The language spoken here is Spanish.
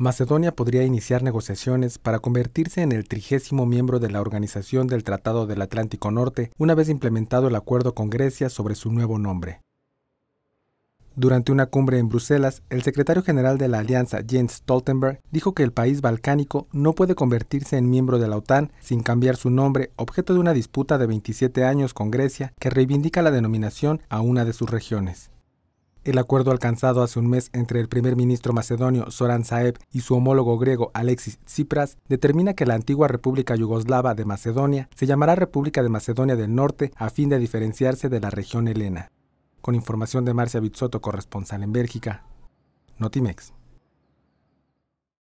Macedonia podría iniciar negociaciones para convertirse en el trigésimo miembro de la Organización del Tratado del Atlántico Norte una vez implementado el acuerdo con Grecia sobre su nuevo nombre. Durante una cumbre en Bruselas, el secretario general de la alianza, Jens Stoltenberg, dijo que el país balcánico no puede convertirse en miembro de la OTAN sin cambiar su nombre, objeto de una disputa de 27 años con Grecia que reivindica la denominación a una de sus regiones. El acuerdo alcanzado hace un mes entre el primer ministro macedonio Soran Saeb y su homólogo griego Alexis Tsipras determina que la antigua República Yugoslava de Macedonia se llamará República de Macedonia del Norte a fin de diferenciarse de la región helena. Con información de Marcia Bizzotto, corresponsal en Bélgica. Notimex.